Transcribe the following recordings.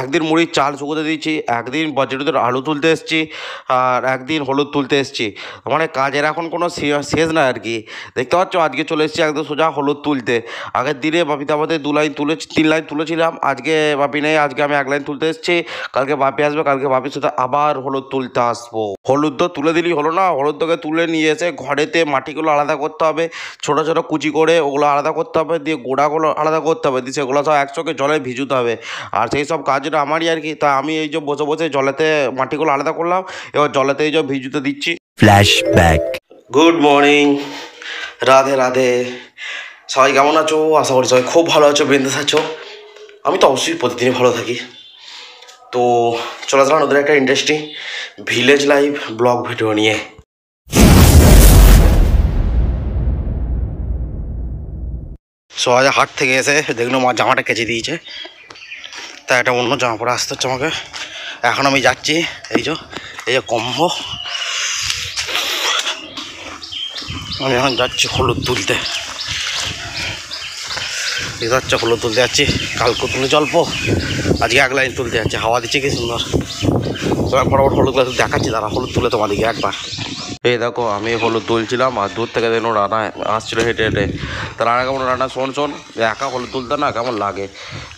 একদিন মুড়ির চাল শুকোতে দিচ্ছি একদিন বজ্রদের আলু তুলতে এসছি আর একদিন হলুদ তুলতে এসছি মানে কাজের এখন কোনো শেষ নাই আর কি দেখতে পাচ্ছ আজকে চলে এসেছি একদম সোজা হলুদ তুলতে আগের দিনে বাপি আমাদের দু লাইন তুলে তিন লাইন তুলেছিলাম আজকে বাপি নেই আজকে আমি এক লাইন তুলতে এসেছি কালকে বাপি আসবে কালকে বাপির সাথে আবার হলুদ তুলতে আসবো হলুদ তো তুলে দিলি হলো না হলুদ তোকে তুলে নিয়ে এসে ঘরেতে মাটিগুলো আলাদা করতে হবে ছোটো ছোটো কুচি করে ওগুলো আলাদা করতে হবে দিয়ে গোড়াগুলো আলাদা করতে হবে দিয়ে সেগুলো সব একসঙ্গে জলে ভিজুতে হবে আর সেই সব কাজ কাজের আমারই আর কি তা আমি এই যে বসে বসে জলেতে মাটিগুলো আলাদা করলাম এবার জলেতে এই যে ভিজুতে দিচ্ছি back good morning Radhe Radhe সবাই কেমন আছো আশা করি সবাই খুব ভালো আছো বিন্দাস আছো আমি তো অবশ্যই প্রতিদিনই ভালো থাকি তো চলে আসলাম ওদের একটা industry village live blog video নিয়ে সবাই হাট থেকে এসে দেখলো জামাটা কেচে দিয়েছে তা একটা অন্য জামা পরে আসতে হচ্ছে আমাকে এখন আমি যাচ্ছি এই যে এই যে কম্বো আমি এখন যাচ্ছি হলুদ তুলতে যাচ্ছে হলুদ তুলতে যাচ্ছি কালকে তুলে জল্প আজকে এক লাইন তুলতে যাচ্ছে হাওয়া দিচ্ছে কি সুন্দর তোমার বড় বড় হলুদ দেখাচ্ছি তারা হলুদ তুলে তোমাদেরকে একবার এই দেখো আমি হলুদ তুলছিলাম আর দূর থেকে দেখুন রানা আসছিলো হেঁটে হেঁটে তা রানা কেমন রানা শোন শোন একা হলুদ তুলতে না কেমন লাগে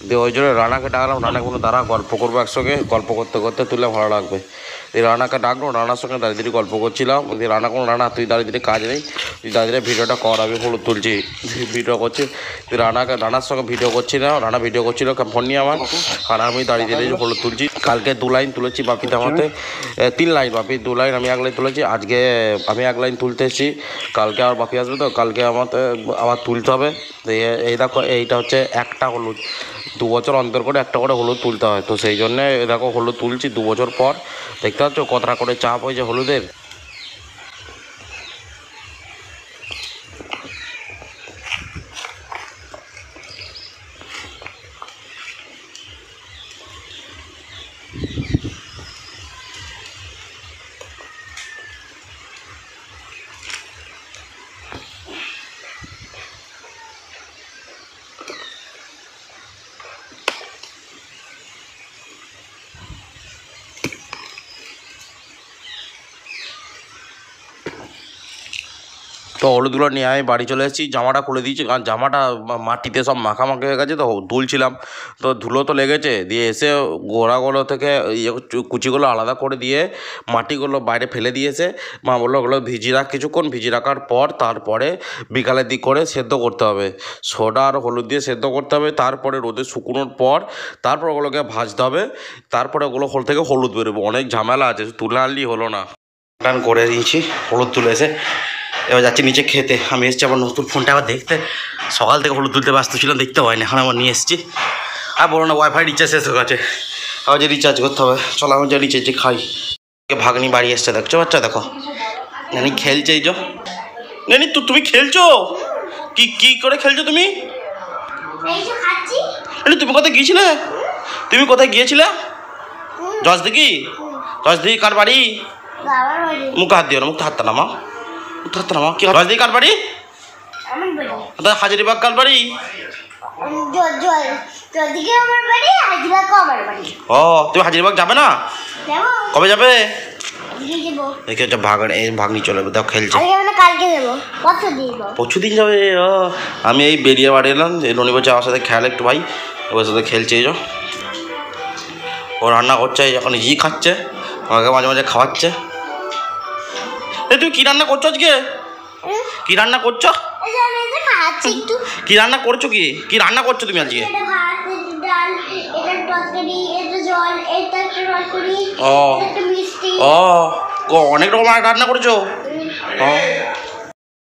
দিয়ে ওই জন্য রানাকে ডাকলাম রানা কোনো দাঁড়া গল্প করবো একসঙ্গে গল্প করতে করতে তুলে ভালো লাগবে দিয়ে রানাকে ডাকলো রানার সঙ্গে দিদি গল্প করছিলাম দিয়ে রানা কোনো রানা তুই দাদিদির কাজ নেই তুই দাদিরা ভিডিওটা কর আমি হলুদ তুলছি ভিডিও করছি তুই রানাকে রানার সঙ্গে ভিডিও করছি না রানা ভিডিও করছিল ফোন নিয়ে আমার আর আমি দাঁড়িয়ে দাঁড়িয়ে হলুদ তুলছি কালকে দু লাইন তুলেছি বাপিতে আচ্ছা। আমাতে তিন লাইন বাপি দু লাইন আমি এক লাইন তুলেছি আজকে আমি এক লাইন তুলতে এসেছি কালকে আর বাপি আসবে তো কালকে আমাতে আবার তুলতে হবে এই দেখো এইটা হচ্ছে একটা হলুদ দু বছর অন্তর করে একটা করে হলুদ তুলতে হয় তো সেই জন্যে দেখো হলুদ তুলছি দু বছর পর দেখতে পাচ্ছ কতটা করে চাপ হয়েছে হলুদের তো হলুদগুলো নিয়ে আমি বাড়ি চলে এসেছি জামাটা খুলে দিয়েছি কারণ জামাটা মাটিতে সব মাখামাখি হয়ে গেছে তো ধুলছিলাম তো ধুলো তো লেগেছে দিয়ে এসে গোড়াগুলো থেকে ইয়ে কুচিগুলো আলাদা করে দিয়ে মাটিগুলো বাইরে ফেলে দিয়েছে মা বললো ওগুলো ভিজিয়ে রাখ কিছুক্ষণ ভিজিয়ে রাখার পর তারপরে বিকালের দিক করে সেদ্ধ করতে হবে সোডা আর হলুদ দিয়ে সেদ্ধ করতে হবে তারপরে রোদে শুকনোর পর তারপর ওগুলোকে ভাজতে হবে তারপরে ওগুলো হল থেকে হলুদ বেরোবে অনেক ঝামেলা আছে তুলে আনলেই হলো না টান করে দিয়েছি হলুদ তুলেছে এবার যাচ্ছি নিচে খেতে আমি এসছি আমার নতুন ফোনটা আবার দেখতে সকাল থেকে হলুদ তুলতে ব্যস্ত ছিলাম দেখতে হয় না এখন আমার নিয়ে এসছি আর বলো না ওয়াইফাই রিচার্জ শেষ হয়ে গেছে আবার যে রিচার্জ করতে হবে চলো আমি যে রিচার্জ যে খাই ভাগ্নি বাড়ি এসছে দেখছো বাচ্চা দেখো নানি খেলছে এই যো নানি তো তুমি খেলছো কি কি করে খেলছো তুমি তুমি কোথায় গিয়েছিলে তুমি কোথায় গিয়েছিলে জজ দিঘি জজ দিঘি কার বাড়ি মুখ হাত দিও না মুখ হাত না মা উত্তর নাম কি কার বাড়ি বাড়ি ও তুমি হাজারিবাগ যাবে না কবে যাবে দেখে এই ভাগনি চলে যাবে তাও খেলছে দিন যাবে আমি এই বেরিয়ে বাড়ি এলাম রনি বলছে আমার সাথে খেয়াল একটু ভাই ওর সাথে খেলছে এই ও রান্না করছে এখন ই খাচ্ছে আমাকে মাঝে মাঝে খাওয়াচ্ছে এ তুই কি রান্না করছো আজকে কি রান্না করছো কি রান্না করছো কি কি রান্না করছো তুমি আজকে ও অনেক রকম রান্না করেছো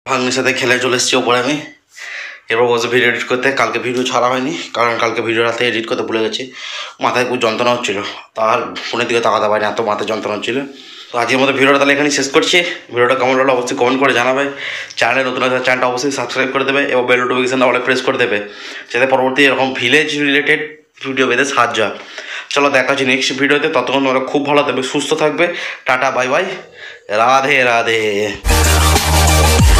ভাঙ্গের সাথে খেলে চলে এসছি ওপরে আমি এরপর বসে ভিডিও এডিট করতে কালকে ভিডিও ছাড়া হয়নি কারণ কালকে ভিডিও রাতে এডিট করতে ভুলে গেছি মাথায় খুব যন্ত্রণা হচ্ছিলো তার ফোনের দিকে তাকাতে পারিনি এত মাথায় যন্ত্রণা হচ্ছিলো তো আজকের মতো ভিডিওটা তাহলে এখানে শেষ করছি ভিডিওটা কেমন লাগলো অবশ্যই কমেন্ট করে জানাবে চ্যানেলে নতুন আছে চ্যানেলটা অবশ্যই সাবস্ক্রাইব করে দেবে এবং বেল নোটিফিকেশন অলে প্রেস করে দেবে যাতে পরবর্তী এরকম ভিলেজ রিলেটেড ভিডিও পেতে সাহায্য হয় চলো দেখা হচ্ছে নেক্সট ভিডিওতে ততক্ষণ ওরা খুব ভালো থাকবে সুস্থ থাকবে tata bye bye Radhe Radhe